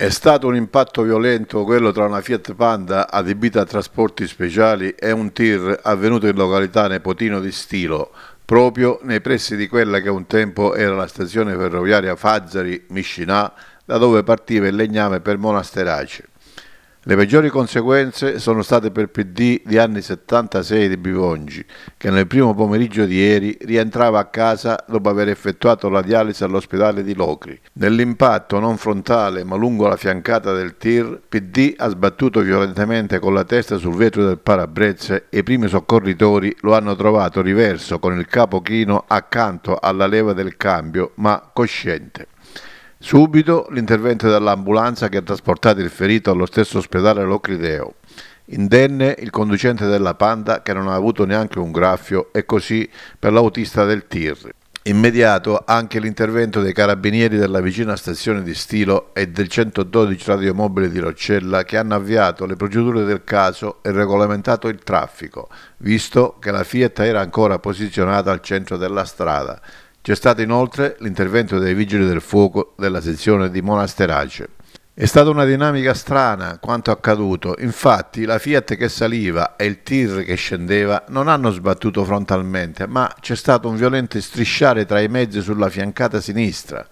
È stato un impatto violento quello tra una Fiat Panda adibita a trasporti speciali e un tir avvenuto in località Nepotino di Stilo, proprio nei pressi di quella che un tempo era la stazione ferroviaria Fazzari-Miscinà, da dove partiva il legname per Monasterace. Le peggiori conseguenze sono state per PD gli anni 76 di Bivongi, che nel primo pomeriggio di ieri rientrava a casa dopo aver effettuato la dialisi all'ospedale di Locri. Nell'impatto non frontale ma lungo la fiancata del tir, PD ha sbattuto violentemente con la testa sul vetro del parabrezza e i primi soccorritori lo hanno trovato riverso con il capo chino accanto alla leva del cambio, ma cosciente. Subito l'intervento dell'ambulanza che ha trasportato il ferito allo stesso ospedale Locrideo. Indenne il conducente della Panda che non ha avuto neanche un graffio e così per l'autista del tir. Immediato anche l'intervento dei carabinieri della vicina stazione di Stilo e del 112 radiomobile di Roccella che hanno avviato le procedure del caso e regolamentato il traffico, visto che la Fiat era ancora posizionata al centro della strada. C'è stato inoltre l'intervento dei vigili del fuoco della sezione di Monasterace. È stata una dinamica strana quanto accaduto, infatti la Fiat che saliva e il TIR che scendeva non hanno sbattuto frontalmente, ma c'è stato un violento strisciare tra i mezzi sulla fiancata sinistra.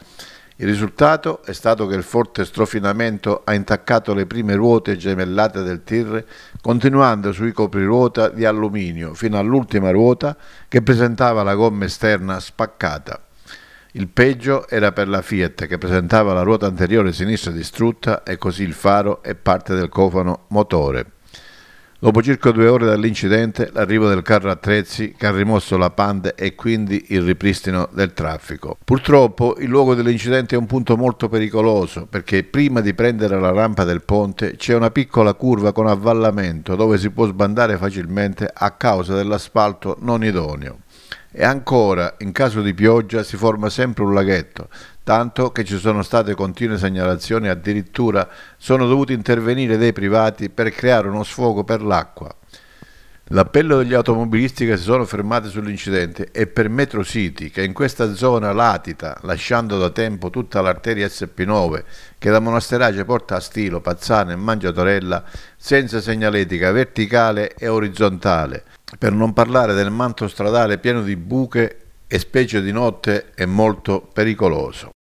Il risultato è stato che il forte strofinamento ha intaccato le prime ruote gemellate del tir, continuando sui copriruota di alluminio fino all'ultima ruota che presentava la gomma esterna spaccata. Il peggio era per la Fiat che presentava la ruota anteriore sinistra distrutta e così il faro e parte del cofano motore. Dopo circa due ore dall'incidente, l'arrivo del carro attrezzi che ha rimosso la panda e quindi il ripristino del traffico. Purtroppo il luogo dell'incidente è un punto molto pericoloso perché prima di prendere la rampa del ponte c'è una piccola curva con avvallamento dove si può sbandare facilmente a causa dell'asfalto non idoneo. E ancora, in caso di pioggia si forma sempre un laghetto, tanto che ci sono state continue segnalazioni, addirittura sono dovuti intervenire dei privati per creare uno sfogo per l'acqua. L'appello degli automobilisti che si sono fermati sull'incidente è per Metro City, che in questa zona latita, lasciando da tempo tutta l'arteria SP9 che da Monasterace porta a Stilo, Pazzana e Mangiatorella, senza segnaletica verticale e orizzontale, per non parlare del manto stradale pieno di buche e specie di notte è molto pericoloso.